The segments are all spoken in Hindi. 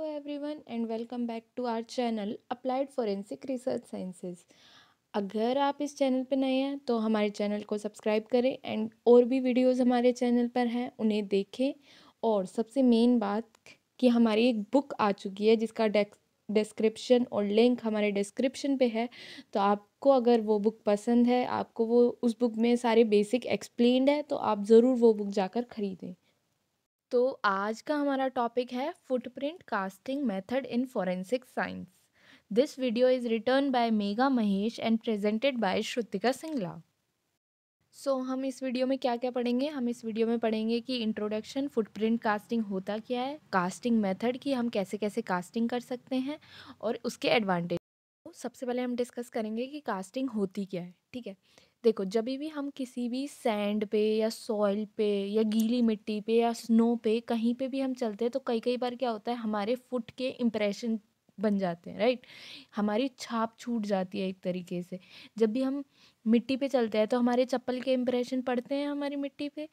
every everyone and welcome back to our channel applied forensic research sciences अगर आप इस चैनल पर नए हैं तो हमारे चैनल को सब्सक्राइब करें एंड और भी वीडियोस हमारे चैनल पर हैं उन्हें देखें और सबसे मेन बात कि हमारी एक बुक आ चुकी है जिसका डिस्क्रिप्शन और लिंक हमारे डिस्क्रिप्शन पे है तो आपको अगर वो बुक पसंद है आपको वो उस बुक में सारे बेसिक एक्सप्लेन्ड है तो आप ज़रूर वो बुक जाकर ख़रीदें तो आज का हमारा टॉपिक है footprint casting method in forensic science this video is written by Megha Mahesh and presented by Shrutika Singla so हम इस वीडियो में क्या क्या पढ़ेंगे हम इस वीडियो में पढ़ेंगे कि इंट्रोडक्शन फुटप्रिंट कास्टिंग होता क्या है कास्टिंग मेथड की हम कैसे कैसे कास्टिंग कर सकते हैं और उसके एडवांटेज सबसे पहले हम डिस्कस करेंगे कि कास्टिंग होती क्या है ठीक है देखो जब भी हम किसी भी सैंड पे या सॉइल पे या गीली मिट्टी पे या स्नो पे कहीं पे भी हम चलते हैं तो कई कई बार क्या होता है हमारे फुट के इम्प्रेशन बन जाते हैं राइट हमारी छाप छूट जाती है एक तरीके से जब भी हम मिट्टी पे चलते हैं तो हमारे चप्पल के इम्प्रेशन पड़ते हैं हमारी मिट्टी पे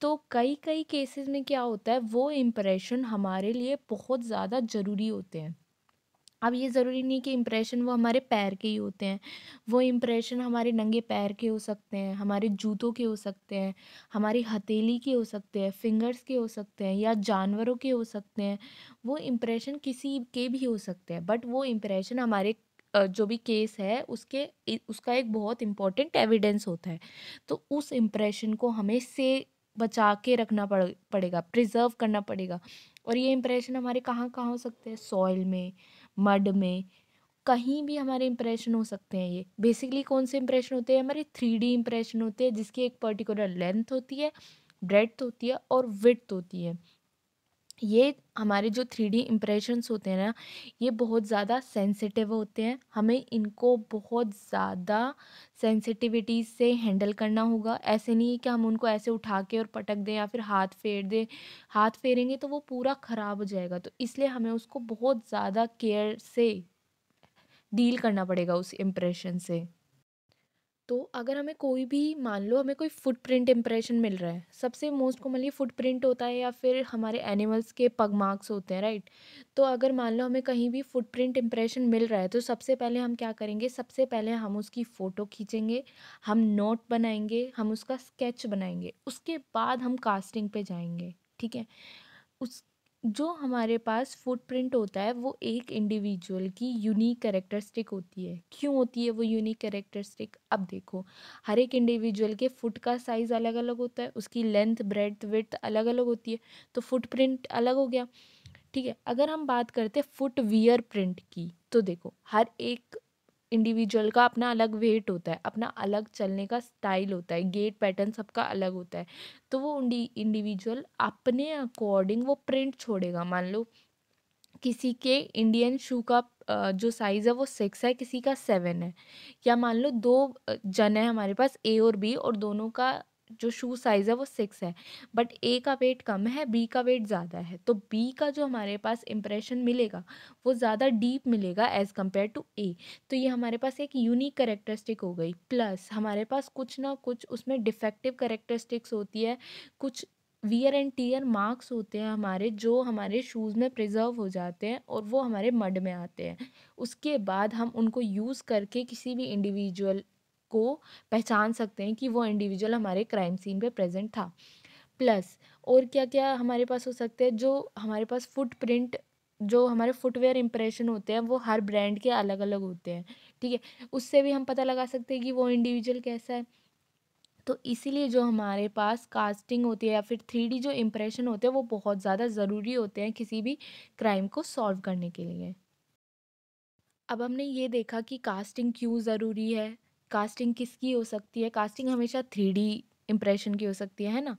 तो कई कई केसेस में क्या होता है वो इम्प्रेशन हमारे लिए बहुत ज़्यादा ज़रूरी होते हैं अब ये ज़रूरी नहीं कि इम्प्रेशन वो हमारे पैर के ही होते हैं वो इम्प्रेशन हमारे नंगे पैर के हो सकते हैं हमारे जूतों के हो सकते हैं हमारी हथेली के हो सकते हैं फिंगर्स के हो सकते हैं या जानवरों के हो सकते हैं वो इम्प्रेशन किसी के भी हो सकते हैं बट वो इम्प्रेशन हमारे जो भी केस है उसके उसका एक बहुत इम्पॉर्टेंट एविडेंस होता है तो उस इम्प्रेशन को हमें से बचा के रखना पड़ पड़ेगा प्रिजर्व करना पड़ेगा और ये इम्प्रेशन हमारे कहाँ कहाँ हो सकते हैं सॉइल में मड में कहीं भी हमारे इम्प्रेशन हो सकते हैं ये बेसिकली कौन से इम्प्रेशन होते हैं हमारे थ्री डी इम्प्रेशन होते हैं जिसकी एक पर्टिकुलर लेंथ होती है ब्रेड होती है और विड्थ होती है ये हमारे जो थ्री डी इम्प्रेशंस होते हैं ना ये बहुत ज़्यादा सेंसिटिव होते हैं हमें इनको बहुत ज़्यादा सेंसिटिविटी से हैंडल करना होगा ऐसे नहीं है कि हम उनको ऐसे उठा के और पटक दें या फिर हाथ फेर दें हाथ फेरेंगे तो वो पूरा ख़राब हो जाएगा तो इसलिए हमें उसको बहुत ज़्यादा केयर से डील करना पड़ेगा उस इम्प्रेशन से तो अगर हमें कोई भी मान लो हमें कोई फुटप्रिंट इम्प्रेशन मिल रहा है सबसे मोस्ट कॉमनली फुटप्रिंट होता है या फिर हमारे एनिमल्स के पग मार्क्स होते हैं राइट तो अगर मान लो हमें कहीं भी फुटप्रिंट इम्प्रेशन मिल रहा है तो सबसे पहले हम क्या करेंगे सबसे पहले हम उसकी फ़ोटो खींचेंगे हम नोट बनाएंगे हम उसका स्केच बनाएंगे उसके बाद हम कास्टिंग पे जाएंगे ठीक है उस जो हमारे पास फुटप्रिंट होता है वो एक इंडिविजुअल की यूनिक करेक्टरिस्टिक होती है क्यों होती है वो यूनिक करेक्टरिस्टिक अब देखो हर एक इंडिविजुअल के फुट का साइज़ अलग अलग होता है उसकी लेंथ ब्रेड विथ अलग अलग होती है तो फुटप्रिंट अलग हो गया ठीक है अगर हम बात करते हैं फुट वियर प्रिंट की तो देखो हर एक इंडिविजुअल का अपना अलग वेट होता है अपना अलग चलने का स्टाइल होता है गेट पैटर्न सबका अलग होता है तो वो इंडिविजुअल अपने अकॉर्डिंग वो प्रिंट छोड़ेगा मान लो किसी के इंडियन शू का जो साइज़ है वो सिक्स है किसी का सेवन है या मान लो दो जन है हमारे पास ए और बी और दोनों का जो शू साइज़ है वो सिक्स है बट ए का वेट कम है बी का वेट ज़्यादा है तो बी का जो हमारे पास इम्प्रेशन मिलेगा वो ज़्यादा डीप मिलेगा एज़ कम्पेयर टू ए तो ये हमारे पास एक यूनिक करेक्टरिस्टिक हो गई प्लस हमारे पास कुछ ना कुछ उसमें डिफेक्टिव करेक्टरिस्टिक्स होती है कुछ वियर एंड टीयर मार्क्स होते हैं हमारे जो हमारे शूज़ में प्रिजर्व हो जाते हैं और वो हमारे मड में आते हैं उसके बाद हम उनको यूज़ करके किसी भी इंडिविजुअल को पहचान सकते हैं कि वो इंडिविजुअल हमारे क्राइम सीन पे प्रेजेंट था प्लस और क्या क्या हमारे पास हो सकते हैं जो हमारे पास फुटप्रिंट जो हमारे फुटवेयर इंप्रेशन होते हैं वो हर ब्रांड के अलग अलग होते हैं ठीक है उससे भी हम पता लगा सकते हैं कि वो इंडिविजुअल कैसा है तो इसीलिए जो हमारे पास कास्टिंग होती है या फिर थ्री जो इम्प्रेशन होते हैं वो बहुत ज़्यादा ज़रूरी होते हैं किसी भी क्राइम को सॉल्व करने के लिए अब हमने ये देखा कि कास्टिंग क्यों ज़रूरी है कास्टिंग किसकी हो सकती है कास्टिंग हमेशा थ्री डी इम्प्रेशन की हो सकती है है ना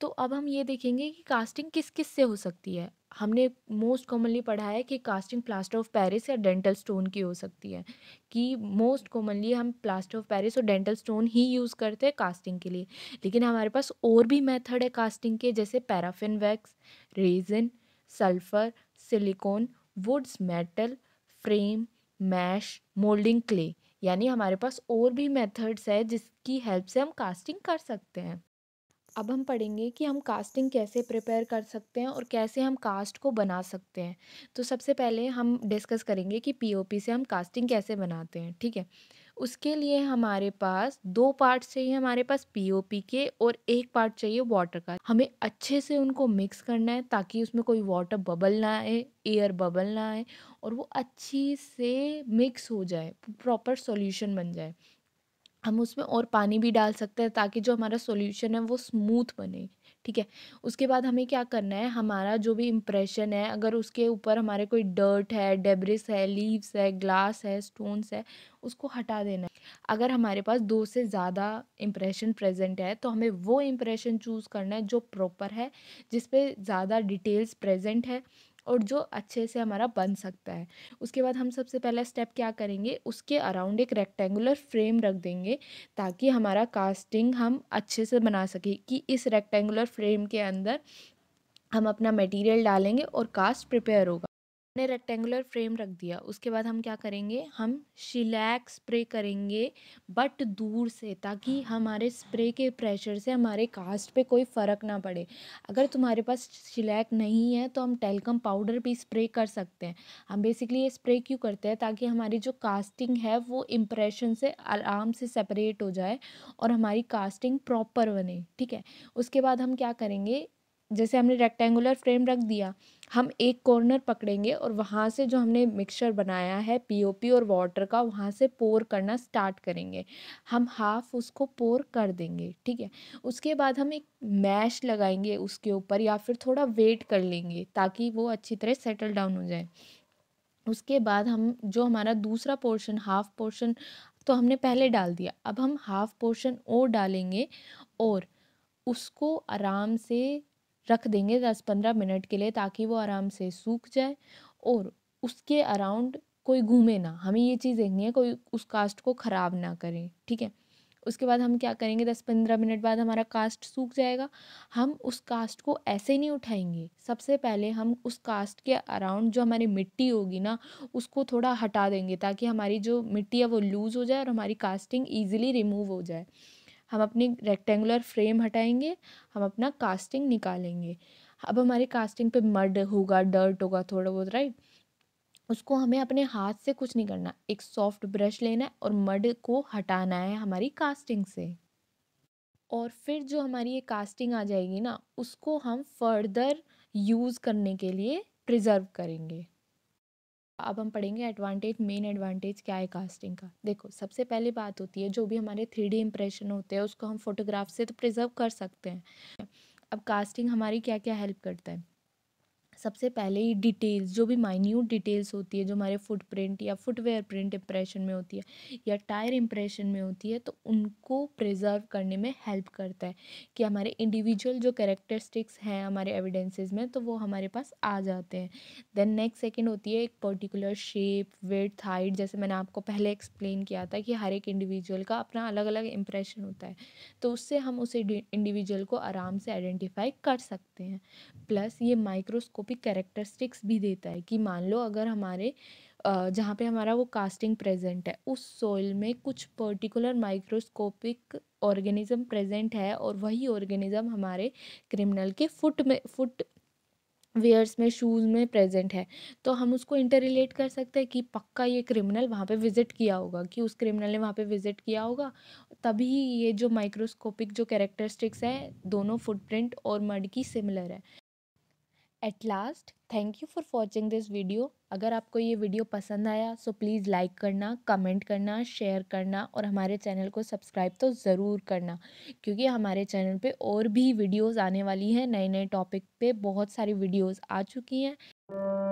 तो अब हम ये देखेंगे कि कास्टिंग किस किस से हो सकती है हमने मोस्ट कॉमनली पढ़ा है कि कास्टिंग प्लास्टर ऑफ पेरिस या डेंटल स्टोन की हो सकती है कि मोस्ट कॉमनली हम प्लास्टर ऑफ पेरिस और डेंटल स्टोन ही यूज़ करते हैं कास्टिंग के लिए लेकिन हमारे पास और भी मेथड है कास्टिंग के जैसे paraffin wax resin sulphur silicon woods metal frame mesh moulding clay यानी हमारे पास और भी मेथड्स है जिसकी हेल्प से हम कास्टिंग कर सकते हैं अब हम पढ़ेंगे कि हम कास्टिंग कैसे प्रिपेयर कर सकते हैं और कैसे हम कास्ट को बना सकते हैं तो सबसे पहले हम डिस्कस करेंगे कि पीओपी से हम कास्टिंग कैसे बनाते हैं ठीक है उसके लिए हमारे पास दो पार्ट चाहिए हमारे पास पीओपी के और एक पार्ट चाहिए वाटर का हमें अच्छे से उनको मिक्स करना है ताकि उसमें कोई वाटर बबल ना आए एयर बबल ना आए और वो अच्छी से मिक्स हो जाए प्रॉपर सॉल्यूशन बन जाए हम उसमें और पानी भी डाल सकते हैं ताकि जो हमारा सॉल्यूशन है वो स्मूथ बने ठीक है उसके बाद हमें क्या करना है हमारा जो भी इम्प्रेशन है अगर उसके ऊपर हमारे कोई डर्ट है डेब्रिस है लीव्स है ग्लास है स्टोन्स है उसको हटा देना है अगर हमारे पास दो से ज़्यादा इम्प्रेशन प्रेजेंट है तो हमें वो इम्प्रेशन चूज़ करना है जो प्रॉपर है जिसपे ज़्यादा डिटेल्स प्रेजेंट है और जो अच्छे से हमारा बन सकता है उसके बाद हम सबसे पहला स्टेप क्या करेंगे उसके अराउंड एक रेक्टेंगुलर फ्रेम रख देंगे ताकि हमारा कास्टिंग हम अच्छे से बना सकें कि इस रेक्टेंगुलर फ्रेम के अंदर हम अपना मटेरियल डालेंगे और कास्ट प्रिपेयर होगा ने रेक्टेंगुलर फ्रेम रख दिया उसके बाद हम क्या करेंगे हम शिलैक स्प्रे करेंगे बट दूर से ताकि हमारे स्प्रे के प्रेशर से हमारे कास्ट पे कोई फ़र्क ना पड़े अगर तुम्हारे पास शिलैक नहीं है तो हम टेलकम पाउडर भी स्प्रे कर सकते हैं हम बेसिकली ये स्प्रे क्यों करते हैं ताकि हमारी जो कास्टिंग है वो इम्प्रेशन से आराम से सेपरेट हो जाए और हमारी कास्टिंग प्रॉपर बने ठीक है उसके बाद हम क्या करेंगे जैसे हमने रेक्टेंगुलर फ्रेम रख दिया हम एक कॉर्नर पकड़ेंगे और वहाँ से जो हमने मिक्सचर बनाया है पीओपी और वाटर का वहाँ से पोर करना स्टार्ट करेंगे हम हाफ उसको पोर कर देंगे ठीक है उसके बाद हम एक मैश लगाएंगे उसके ऊपर या फिर थोड़ा वेट कर लेंगे ताकि वो अच्छी तरह सेटल डाउन हो जाए उसके बाद हम जो हमारा दूसरा पोर्शन हाफ पोर्शन तो हमने पहले डाल दिया अब हम हाफ पोर्शन और डालेंगे और उसको आराम से रख देंगे दस पंद्रह मिनट के लिए ताकि वो आराम से सूख जाए और उसके अराउंड कोई घूमे ना हमें ये चीज़ देखनी है कोई उस कास्ट को ख़राब ना करे ठीक है उसके बाद हम क्या करेंगे दस पंद्रह मिनट बाद हमारा कास्ट सूख जाएगा हम उस कास्ट को ऐसे नहीं उठाएंगे सबसे पहले हम उस कास्ट के अराउंड जो हमारी मिट्टी होगी ना उसको थोड़ा हटा देंगे ताकि हमारी जो मिट्टी है वो लूज़ हो जाए और हमारी कास्टिंग ईजिली रिमूव हो जाए हम अपनी रेक्टेंगुलर फ्रेम हटाएंगे हम अपना कास्टिंग निकालेंगे अब हमारे कास्टिंग पे मड होगा डर्ट होगा थोड़ा बहुत राइट उसको हमें अपने हाथ से कुछ नहीं करना एक सॉफ्ट ब्रश लेना है और मड को हटाना है हमारी कास्टिंग से और फिर जो हमारी ये कास्टिंग आ जाएगी ना उसको हम फर्दर यूज़ करने के लिए प्रिजर्व करेंगे अब हम पढ़ेंगे एडवांटेज मेन एडवांटेज क्या है कास्टिंग का देखो सबसे पहली बात होती है जो भी हमारे थ्री डी इम्प्रेशन होते हैं उसको हम फोटोग्राफ से तो प्रिजर्व कर सकते हैं अब कास्टिंग हमारी क्या क्या हेल्प करता है सबसे पहले ही डिटेल्स जो भी माइन्यूट डिटेल्स होती है जो हमारे फुटप्रिंट या फुटवेयर प्रिंट इम्प्रेशन में होती है या टायर इम्प्रेशन में होती है तो उनको प्रिजर्व करने में हेल्प करता है कि हमारे इंडिविजुअल जो करेक्टरिस्टिक्स हैं हमारे एविडेंसेस में तो वो हमारे पास आ जाते हैं देन नेक्स्ट सेकेंड होती है एक पर्टिकुलर शेप वेथ हाइट जैसे मैंने आपको पहले एक्सप्लेन किया था कि हर एक इंडिविजुअल का अपना अलग अलग इम्प्रेशन होता है तो उससे हम उसे इंडिविजुअल को आराम से आइडेंटिफाई कर सकते हैं प्लस ये माइक्रोस्कोपिक कैरेक्टरिस्टिक्स भी देता है कि मान लो अगर हमारे जहाँ पे हमारा वो कास्टिंग प्रेजेंट है उस सोइल में कुछ पर्टिकुलर माइक्रोस्कोपिक ऑर्गेनिज़म प्रेजेंट है और वही ऑर्गेनिज्म हमारे क्रिमिनल के फुट में फुट वेयर्स में शूज़ में प्रेजेंट है तो हम उसको इंटर रिलेट कर सकते हैं कि पक्का ये क्रिमिनल वहाँ पे विज़िट किया होगा कि उस क्रिमिनल ने वहाँ पे विज़िट किया होगा तभी ये जो माइक्रोस्कोपिक जो कैरेक्टरिस्टिक्स है दोनों फुटप्रिंट और मड की सिमिलर है at last thank you for watching this video अगर आपको ये वीडियो पसंद आया सो प्लीज़ लाइक करना कमेंट करना शेयर करना और हमारे चैनल को सब्सक्राइब तो ज़रूर करना क्योंकि हमारे चैनल पे और भी वीडियोस आने वाली हैं नए नए टॉपिक पे बहुत सारी वीडियोस आ चुकी हैं